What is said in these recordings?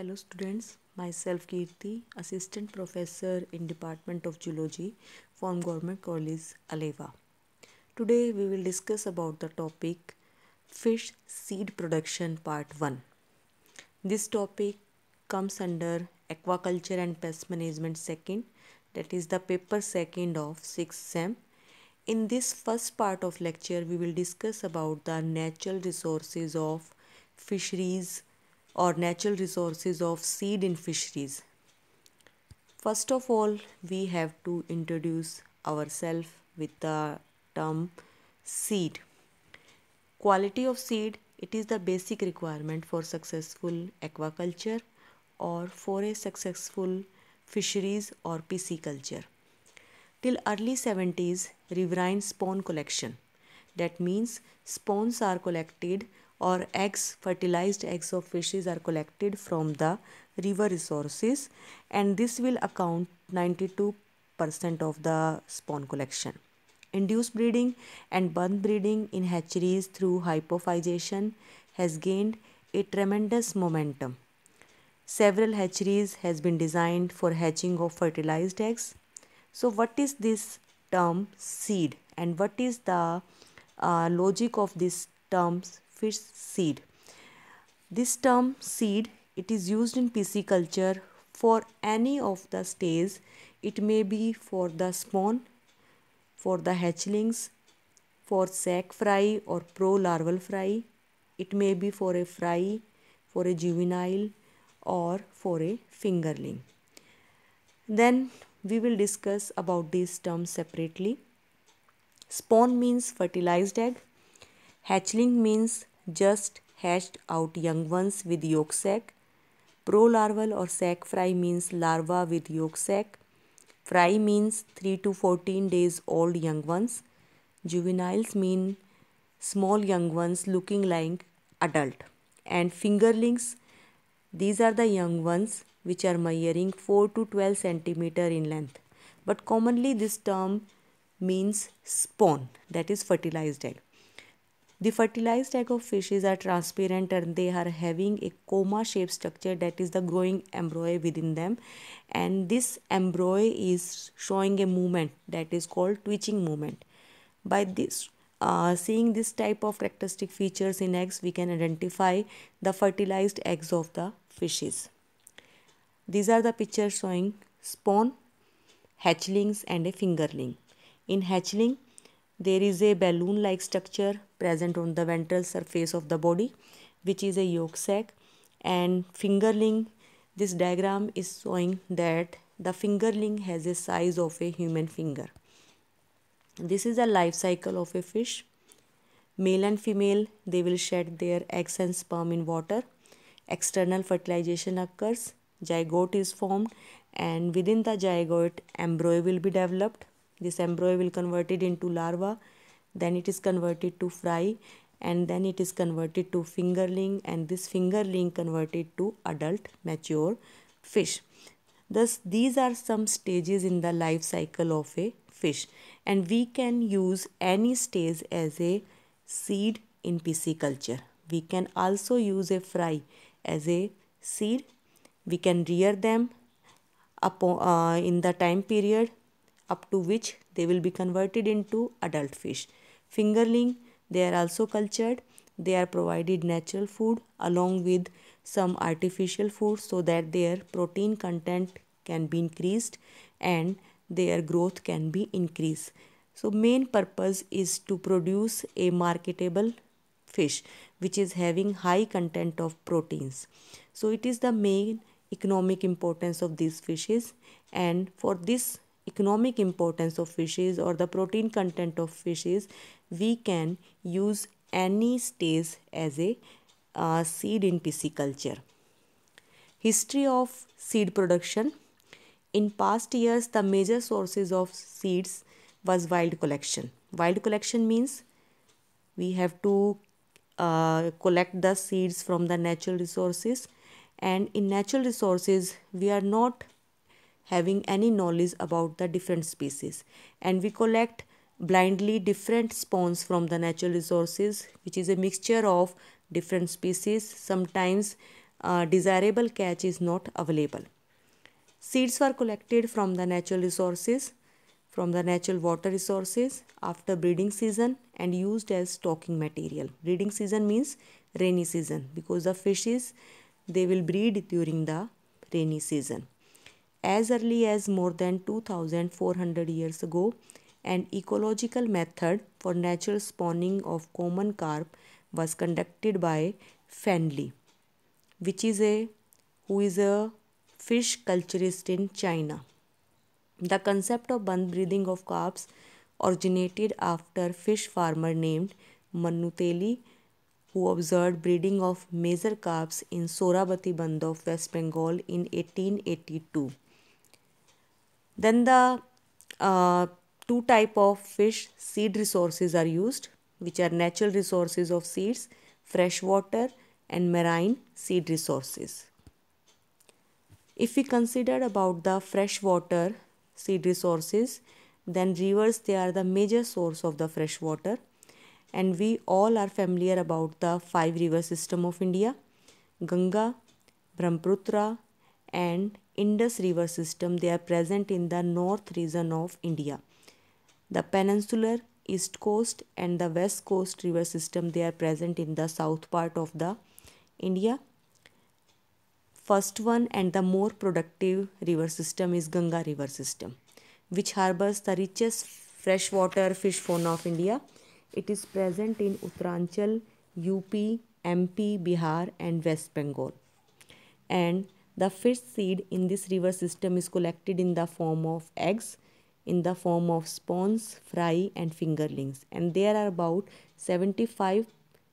Hello students, myself Kirti, Assistant Professor in Department of Zoology from Government College, Aleva. Today we will discuss about the topic Fish Seed Production Part 1. This topic comes under Aquaculture and Pest Management 2nd that is the paper 2nd of 6th SEM. In this first part of lecture we will discuss about the natural resources of fisheries or natural resources of seed in fisheries. First of all, we have to introduce ourselves with the term seed. Quality of seed, it is the basic requirement for successful aquaculture or for a successful fisheries or pisciculture. Till early 70s, riverine spawn collection. That means spawns are collected or eggs, fertilized eggs of fishes are collected from the river resources and this will account 92% of the spawn collection. Induced breeding and birth breeding in hatcheries through hypophysation has gained a tremendous momentum. Several hatcheries has been designed for hatching of fertilized eggs. So what is this term seed and what is the uh, logic of this term fish seed. This term seed, it is used in PC culture for any of the stages. It may be for the spawn, for the hatchlings, for sac fry or pro-larval fry. It may be for a fry, for a juvenile or for a fingerling. Then we will discuss about these terms separately. Spawn means fertilized egg. Hatchling means just hatched out young ones with yolk sac. Prolarval or sac fry means larva with yolk sac. Fry means 3 to 14 days old young ones. Juveniles mean small young ones looking like adult. And fingerlings, these are the young ones which are measuring 4 to 12 centimeter in length. But commonly this term means spawn that is fertilized egg. The fertilized egg of fishes are transparent and they are having a coma shaped structure that is the growing embryo within them and this embryo is showing a movement that is called twitching movement. By this uh, seeing this type of characteristic features in eggs we can identify the fertilized eggs of the fishes. These are the pictures showing spawn, hatchlings and a fingerling. In hatchling there is a balloon-like structure present on the ventral surface of the body which is a yolk sac and fingerling. This diagram is showing that the fingerling has a size of a human finger. This is the life cycle of a fish. Male and female, they will shed their eggs and sperm in water. External fertilization occurs, zygote is formed and within the zygote, embryo will be developed this embryo will convert it into larva, then it is converted to fry and then it is converted to fingerling and this fingerling converted to adult mature fish. Thus these are some stages in the life cycle of a fish and we can use any stage as a seed in pisciculture. We can also use a fry as a seed. We can rear them upon, uh, in the time period up to which they will be converted into adult fish. Fingerling, they are also cultured. They are provided natural food along with some artificial food so that their protein content can be increased and their growth can be increased. So main purpose is to produce a marketable fish which is having high content of proteins. So it is the main economic importance of these fishes and for this economic importance of fishes or the protein content of fishes we can use any stage as a uh, seed in pisciculture history of seed production in past years the major sources of seeds was wild collection wild collection means we have to uh, collect the seeds from the natural resources and in natural resources we are not having any knowledge about the different species and we collect blindly different spawns from the natural resources which is a mixture of different species sometimes uh, desirable catch is not available seeds were collected from the natural resources from the natural water resources after breeding season and used as stocking material breeding season means rainy season because the fishes they will breed during the rainy season as early as more than 2400 years ago an ecological method for natural spawning of common carp was conducted by Fenley which is a who is a fish culturist in China. The concept of bund breeding of carps originated after fish farmer named Manuteli who observed breeding of major carps in Sorabati Bund of West Bengal in 1882. Then the uh, two type of fish seed resources are used which are natural resources of seeds, freshwater and marine seed resources. If we consider about the freshwater seed resources, then rivers they are the major source of the fresh water and we all are familiar about the five river system of india ganga brahmaputra and Indus river system they are present in the north region of India. The peninsular east coast and the west coast river system they are present in the south part of the India. First one and the more productive river system is Ganga river system which harbors the richest freshwater fish fauna of India. It is present in Uttaranchal, UP, MP, Bihar and West Bengal. And the fish seed in this river system is collected in the form of eggs, in the form of spawns, fry and fingerlings. And there are about 75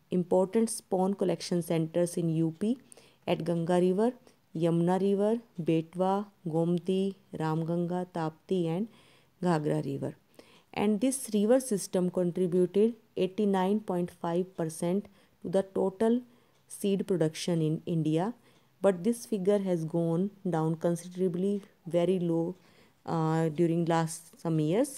important spawn collection centers in UP at Ganga River, Yamuna River, Betwa, Gomti, Ramganga, Tapti and Ghagra River. And this river system contributed 89.5% to the total seed production in India but this figure has gone down considerably very low uh, during last some years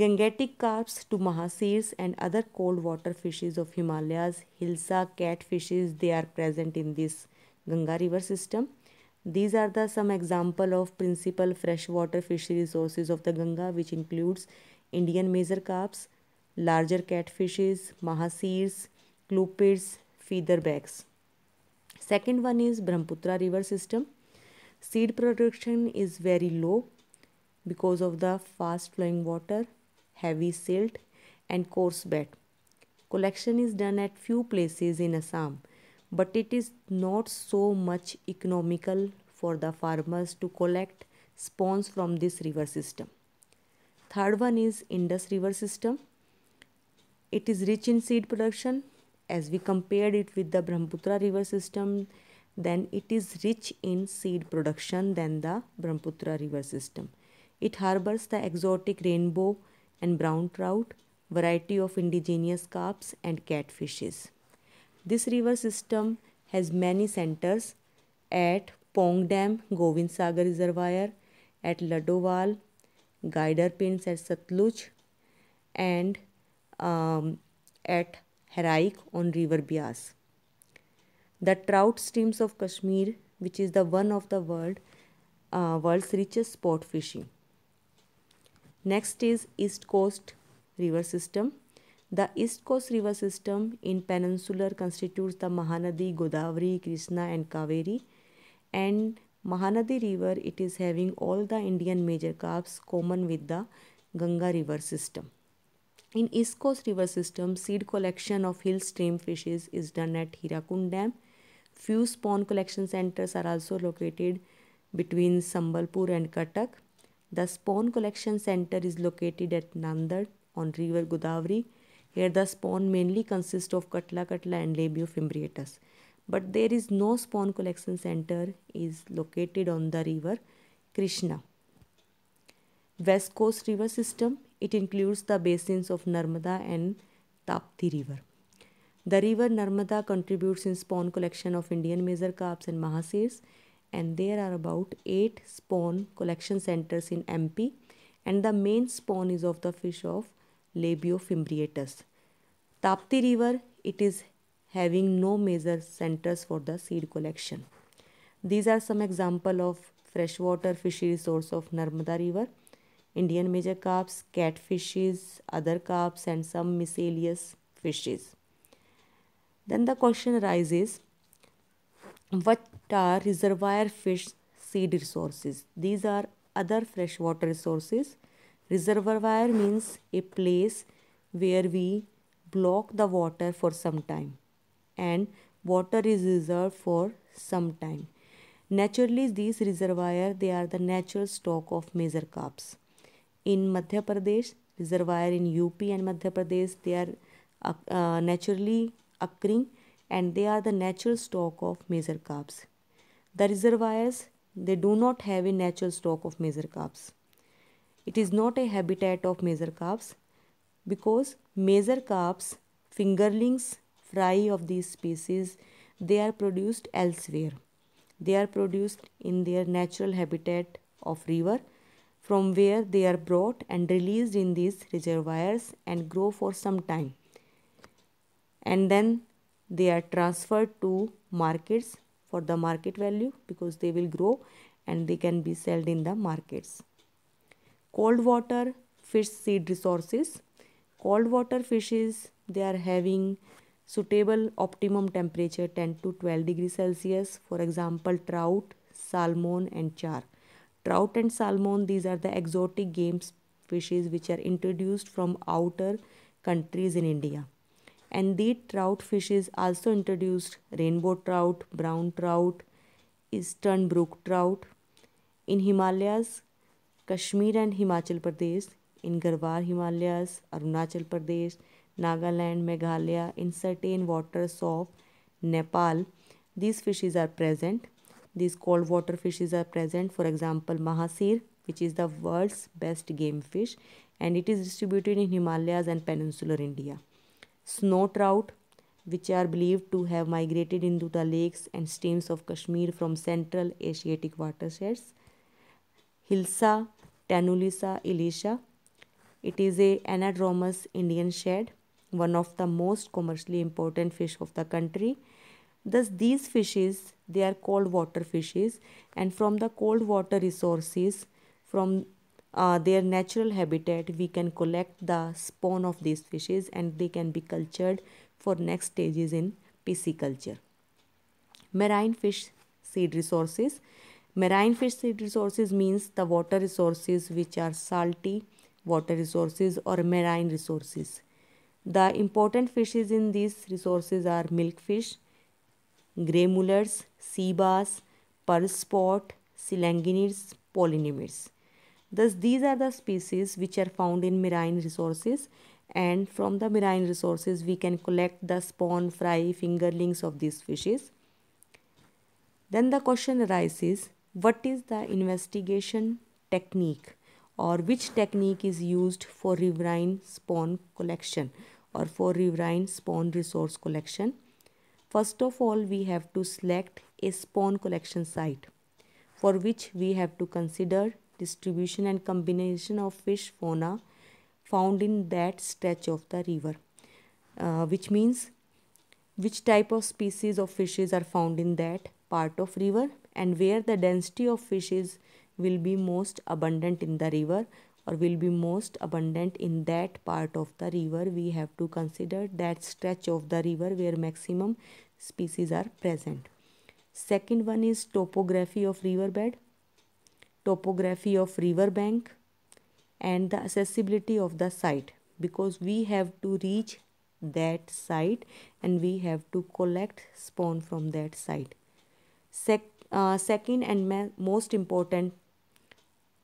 gangetic carps to mahasirs and other cold water fishes of himalayas hilsa catfishes they are present in this ganga river system these are the some example of principal freshwater fishery sources of the ganga which includes indian major carps larger catfishes mahasirs clupids featherbacks Second one is Brahmaputra river system. Seed production is very low because of the fast flowing water, heavy silt and coarse bed. Collection is done at few places in Assam but it is not so much economical for the farmers to collect spawns from this river system. Third one is Indus river system. It is rich in seed production as we compared it with the Brahmaputra river system then it is rich in seed production than the Brahmaputra river system. It harbors the exotic rainbow and brown trout, variety of indigenous carps and catfishes. This river system has many centers at Pong Dam, Govind Sagar Reservoir, at Ladoval, Guider Pins at Satluj and um, at Heraik on river Bias. The trout streams of Kashmir, which is the one of the world uh, world's richest sport fishing. Next is East Coast River System. The East Coast River System in Peninsular constitutes the Mahanadi, Godavari, Krishna and Kaveri. And Mahanadi River, it is having all the Indian major calves common with the Ganga River system. In East Coast River system, seed collection of hill stream fishes is done at Hirakund Dam. Few spawn collection centers are also located between Sambalpur and Katak. The spawn collection center is located at Nandad on river Godavari. Here the spawn mainly consists of Katla Katla and Labiofimbriatus. But there is no spawn collection center is located on the river Krishna. West Coast River System it includes the basins of Narmada and Tapti river. The river Narmada contributes in spawn collection of Indian major carps and mahasirs and there are about 8 spawn collection centers in MP and the main spawn is of the fish of Labiofimbriatus. Tapti river, it is having no major centers for the seed collection. These are some example of freshwater fishery source of Narmada river. Indian major carps, catfishes, other carps and some miscellaneous fishes. Then the question arises, what are reservoir fish seed resources? These are other freshwater resources. Reservoir means a place where we block the water for some time and water is reserved for some time. Naturally, these reservoir, they are the natural stock of major carps in Madhya Pradesh, reservoir in UP and Madhya Pradesh, they are uh, uh, naturally occurring and they are the natural stock of major carps. The reservoirs, they do not have a natural stock of major carps. It is not a habitat of major carps because major carps, fingerlings, fry of these species, they are produced elsewhere. They are produced in their natural habitat of river from where they are brought and released in these reservoirs and grow for some time. And then they are transferred to markets for the market value because they will grow and they can be sold in the markets. Cold water fish seed resources. Cold water fishes, they are having suitable optimum temperature 10 to 12 degrees Celsius. For example, trout, salmon and char. Trout and salmon, these are the exotic game fishes which are introduced from outer countries in India. And the trout fishes also introduced rainbow trout, brown trout, eastern brook trout. In Himalayas, Kashmir and Himachal Pradesh, in Garhwal Himalayas, Arunachal Pradesh, Nagaland, Meghalaya, in certain waters of Nepal, these fishes are present. These cold water fishes are present, for example, Mahasir, which is the world's best game fish, and it is distributed in Himalayas and peninsular India. Snow trout, which are believed to have migrated into the lakes and streams of Kashmir from central Asiatic watersheds. Hilsa, Tanulisa, Ilisha. It is a anadromous Indian shad, one of the most commercially important fish of the country Thus these fishes they are cold water fishes and from the cold water resources from uh, their natural habitat we can collect the spawn of these fishes and they can be cultured for next stages in pisciculture. Marine fish seed resources. Marine fish seed resources means the water resources which are salty water resources or marine resources. The important fishes in these resources are milkfish, ग्रेमुलर्स seabass, purspot, selanginids, polynimids. Thus, these are the species which are found in marine resources and from the marine resources we can collect the spawn, fry, fingerlings of these fishes. Then the question arises, what is the investigation technique or which technique is used for riverine spawn collection or for riverine spawn resource collection? First of all, we have to select a spawn collection site for which we have to consider distribution and combination of fish fauna found in that stretch of the river, uh, which means which type of species of fishes are found in that part of river and where the density of fishes will be most abundant in the river or will be most abundant in that part of the river we have to consider that stretch of the river where maximum species are present second one is topography of riverbed topography of river bank and the accessibility of the site because we have to reach that site and we have to collect spawn from that site Sec, uh, second and most important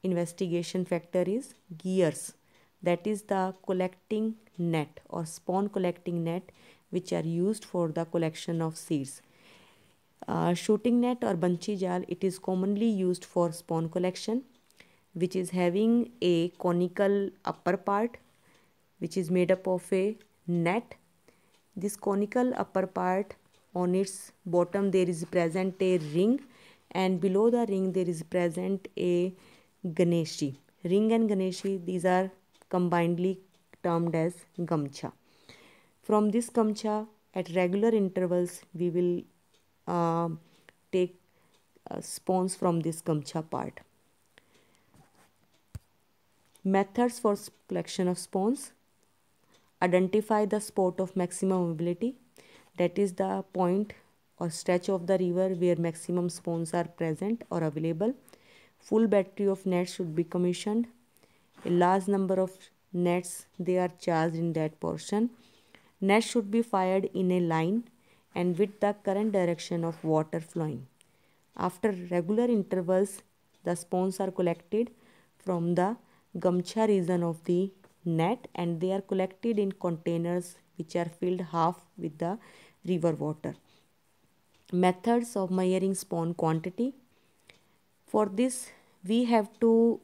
investigation factor is gears that is the collecting net or spawn collecting net which are used for the collection of seeds. Uh, shooting net or banchi jal it is commonly used for spawn collection which is having a conical upper part which is made up of a net. This conical upper part on its bottom there is present a ring and below the ring there is present a Ganeshi. Ring and Ganeshi, these are combinedly termed as gamcha. From this gamcha, at regular intervals, we will uh, take uh, spawns from this gamcha part. Methods for collection of spawns. Identify the spot of maximum mobility. That is the point or stretch of the river where maximum spawns are present or available Full battery of nets should be commissioned. A large number of nets, they are charged in that portion. Nets should be fired in a line and with the current direction of water flowing. After regular intervals, the spawns are collected from the gamcha region of the net and they are collected in containers which are filled half with the river water. Methods of measuring spawn quantity for this we have to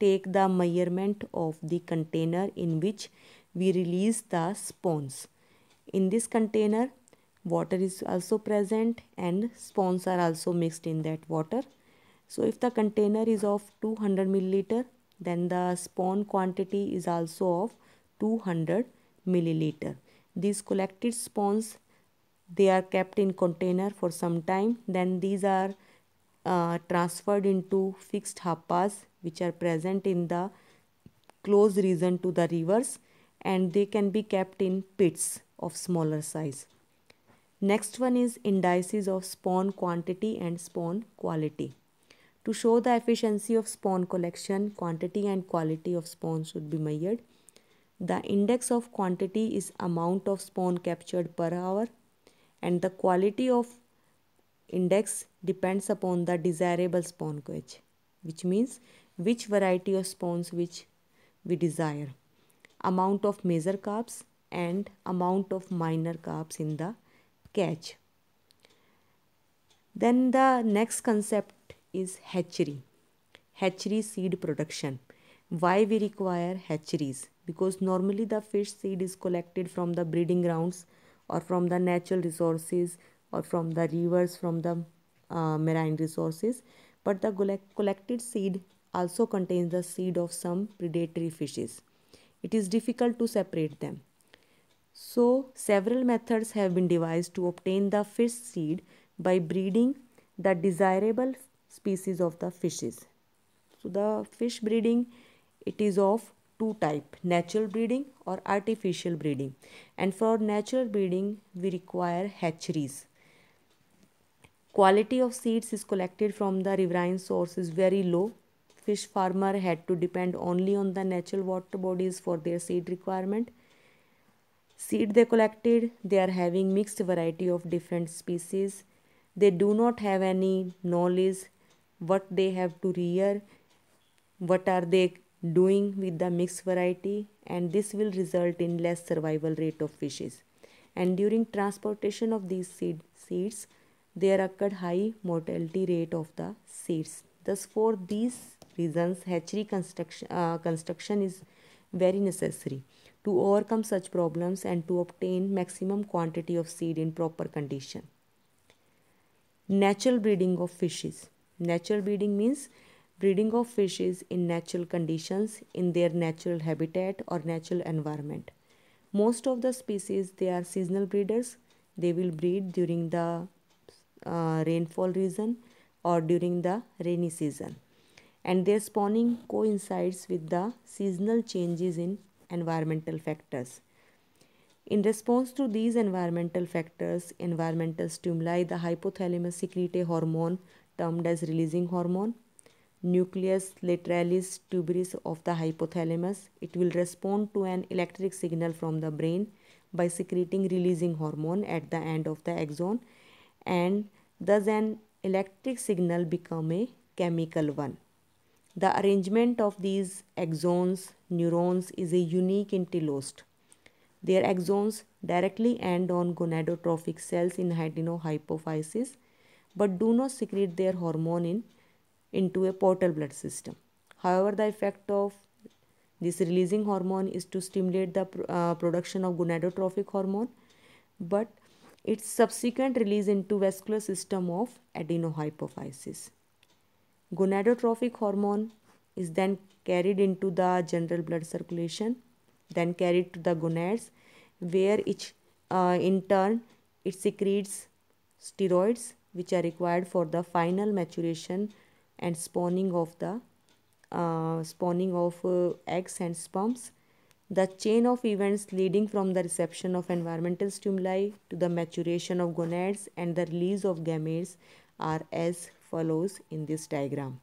take the measurement of the container in which we release the spawns In this container water is also present and sponges are also mixed in that water. So if the container is of 200 milliliter then the spawn quantity is also of 200 milliliter. These collected sponges they are kept in container for some time then these are uh, transferred into fixed hapas which are present in the close region to the rivers and they can be kept in pits of smaller size. Next one is indices of spawn quantity and spawn quality. To show the efficiency of spawn collection, quantity and quality of spawn should be measured. The index of quantity is amount of spawn captured per hour and the quality of index depends upon the desirable spawn cage which means which variety of spawns which we desire amount of major carps and amount of minor carps in the cage then the next concept is hatchery hatchery seed production why we require hatcheries because normally the fish seed is collected from the breeding grounds or from the natural resources or from the rivers, from the uh, marine resources. But the collected seed also contains the seed of some predatory fishes. It is difficult to separate them. So, several methods have been devised to obtain the fish seed by breeding the desirable species of the fishes. So, the fish breeding, it is of two type, natural breeding or artificial breeding. And for natural breeding, we require hatcheries. Quality of seeds is collected from the riverine source is very low. Fish farmer had to depend only on the natural water bodies for their seed requirement. Seed they collected, they are having mixed variety of different species. They do not have any knowledge what they have to rear, what are they doing with the mixed variety and this will result in less survival rate of fishes. And during transportation of these seed, seeds, there occurred high mortality rate of the seeds. Thus, for these reasons, hatchery construction, uh, construction is very necessary to overcome such problems and to obtain maximum quantity of seed in proper condition. Natural breeding of fishes. Natural breeding means breeding of fishes in natural conditions in their natural habitat or natural environment. Most of the species they are seasonal breeders. They will breed during the uh, rainfall region or during the rainy season and their spawning coincides with the seasonal changes in environmental factors. In response to these environmental factors, environmental stimuli, the hypothalamus secretes a hormone termed as releasing hormone. Nucleus lateralis tuberis of the hypothalamus, it will respond to an electric signal from the brain by secreting releasing hormone at the end of the axon and Thus, an electric signal become a chemical one. The arrangement of these axons, neurons is a unique in telost. Their axons directly end on gonadotrophic cells in hypophysis, but do not secrete their hormone in, into a portal blood system. However, the effect of this releasing hormone is to stimulate the uh, production of gonadotrophic hormone but its subsequent release into vascular system of adenohypophysis. Gonadotrophic hormone is then carried into the general blood circulation, then carried to the gonads where it uh, in turn it secretes steroids which are required for the final maturation and spawning of the uh, spawning of uh, eggs and sperms the chain of events leading from the reception of environmental stimuli to the maturation of gonads and the release of gametes are as follows in this diagram.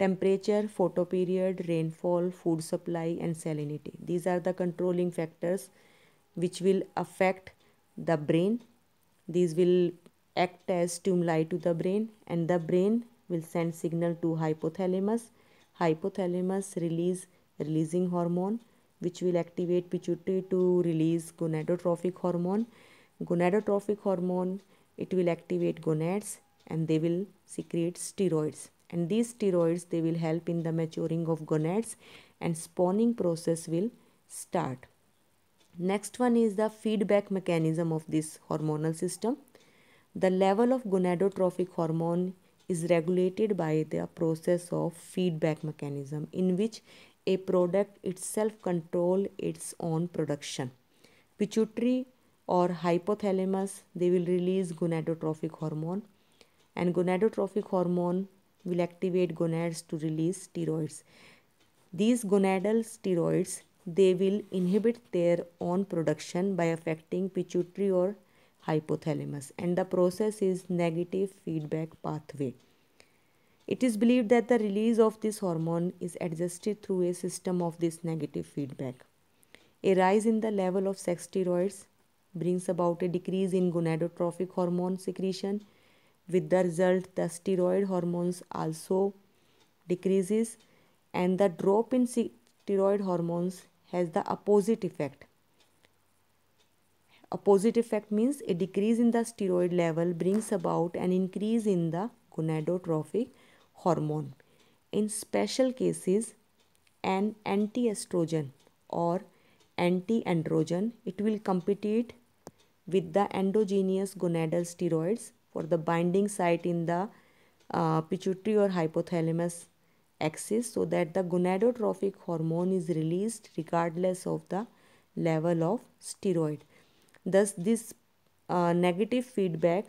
Temperature, photoperiod, rainfall, food supply and salinity. These are the controlling factors which will affect the brain. These will act as stimuli to the brain and the brain will send signal to hypothalamus. Hypothalamus release releasing hormone which will activate pituitary to release gonadotrophic hormone. Gonadotrophic hormone, it will activate gonads and they will secrete steroids. And these steroids, they will help in the maturing of gonads and spawning process will start. Next one is the feedback mechanism of this hormonal system. The level of gonadotrophic hormone is regulated by the process of feedback mechanism in which a product itself control its own production. Pituitary or hypothalamus, they will release gonadotrophic hormone and gonadotrophic hormone will activate gonads to release steroids. These gonadal steroids, they will inhibit their own production by affecting pituitary or hypothalamus and the process is negative feedback pathway. It is believed that the release of this hormone is adjusted through a system of this negative feedback. A rise in the level of sex steroids brings about a decrease in gonadotrophic hormone secretion. With the result, the steroid hormones also decreases and the drop in steroid hormones has the opposite effect. Opposite effect means a decrease in the steroid level brings about an increase in the gonadotrophic hormone. In special cases, an anti-estrogen or anti-androgen, it will compete with the endogenous gonadal steroids for the binding site in the uh, pituitary or hypothalamus axis so that the gonadotrophic hormone is released regardless of the level of steroid. Thus, this uh, negative feedback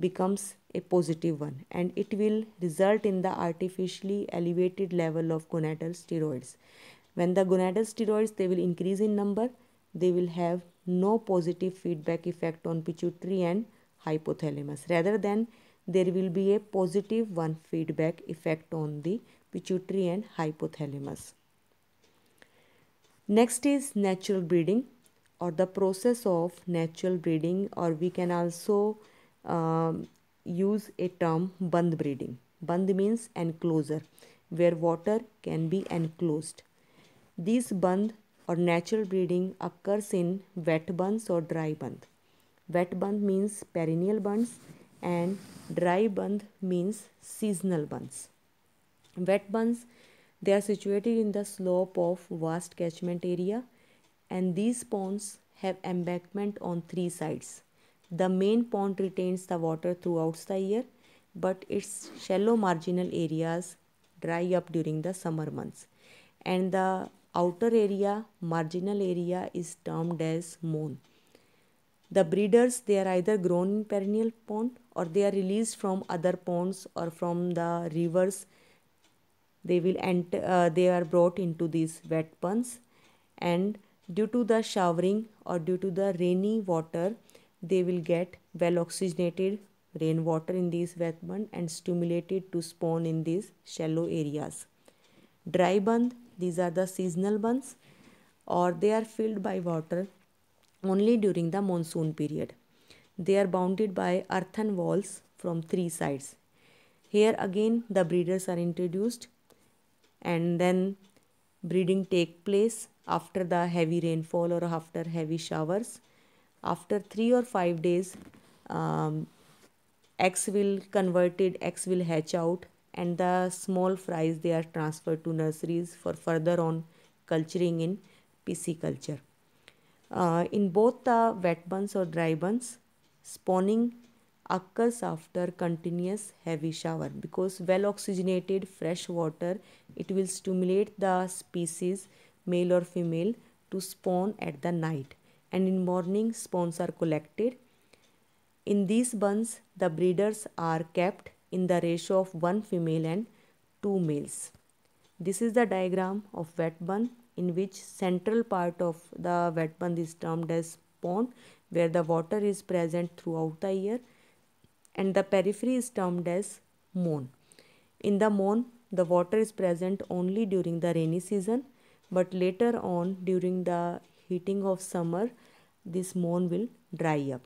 becomes a positive one and it will result in the artificially elevated level of gonadal steroids when the gonadal steroids they will increase in number they will have no positive feedback effect on pituitary and hypothalamus rather than there will be a positive one feedback effect on the pituitary and hypothalamus next is natural breeding or the process of natural breeding or we can also um, use a term band breeding. Band means enclosure where water can be enclosed. These band or natural breeding occurs in wet bands or dry band. Wet band means perennial bands and dry band means seasonal bands. Wet bands they are situated in the slope of vast catchment area and these ponds have embankment on three sides. The main pond retains the water throughout the year, but its shallow marginal areas dry up during the summer months. And the outer area, marginal area, is termed as moon. The breeders, they are either grown in perennial pond or they are released from other ponds or from the rivers. They will enter, uh, they are brought into these wet ponds and due to the showering or due to the rainy water, they will get well oxygenated rainwater in these vagabund and stimulated to spawn in these shallow areas. Dry bund, these are the seasonal bunds or they are filled by water only during the monsoon period. They are bounded by earthen walls from three sides. Here again the breeders are introduced and then breeding take place after the heavy rainfall or after heavy showers after 3 or 5 days um, will converted X will hatch out and the small fries they are transferred to nurseries for further on culturing in PC Uh, in both the wet buns or dry buns, spawning occurs after continuous heavy shower because well oxygenated fresh water it will stimulate the species male or female to spawn at the night and in morning spawns are collected. In these buns, the breeders are kept in the ratio of 1 female and 2 males. This is the diagram of wet bun in which central part of the wet bun is termed as pond, where the water is present throughout the year and the periphery is termed as moon. In the moon, the water is present only during the rainy season but later on during the heating of summer this moan will dry up.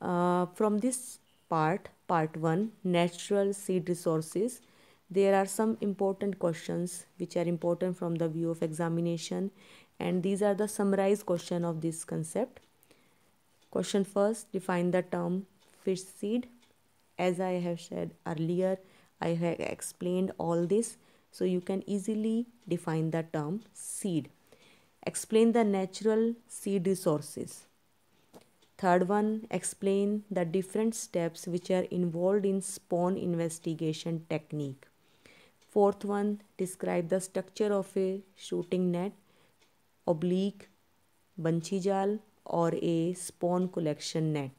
Uh, from this part, part 1, natural seed resources, there are some important questions which are important from the view of examination and these are the summarized question of this concept. Question first, define the term fish seed. As I have said earlier, I have explained all this. So you can easily define the term seed explain the natural seed resources. Third one, explain the different steps which are involved in spawn investigation technique. Fourth one, describe the structure of a shooting net, oblique, banshee jal or a spawn collection net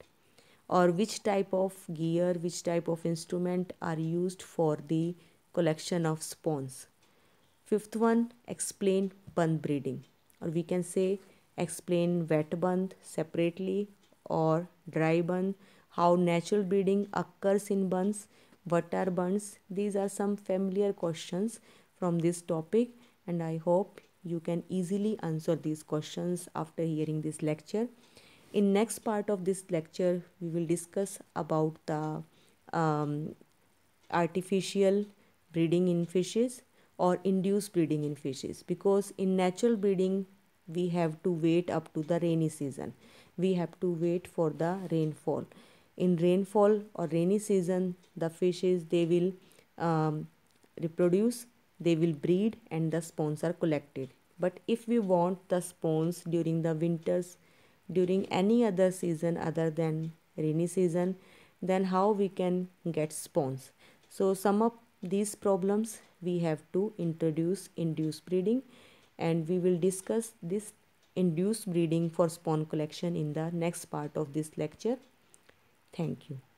or which type of gear, which type of instrument are used for the collection of spawns. Fifth one, explain bun breeding or we can say explain wet bandh separately or dry bandh, how natural breeding occurs in buns, what are buns. These are some familiar questions from this topic and I hope you can easily answer these questions after hearing this lecture. In next part of this lecture, we will discuss about the um, artificial breeding in fishes or induced breeding in fishes because in natural breeding we have to wait up to the rainy season we have to wait for the rainfall in rainfall or rainy season the fishes they will um, reproduce they will breed and the spawns are collected but if we want the spawns during the winters during any other season other than rainy season then how we can get spawns so sum up these problems we have to introduce induced breeding and we will discuss this induced breeding for spawn collection in the next part of this lecture. Thank you.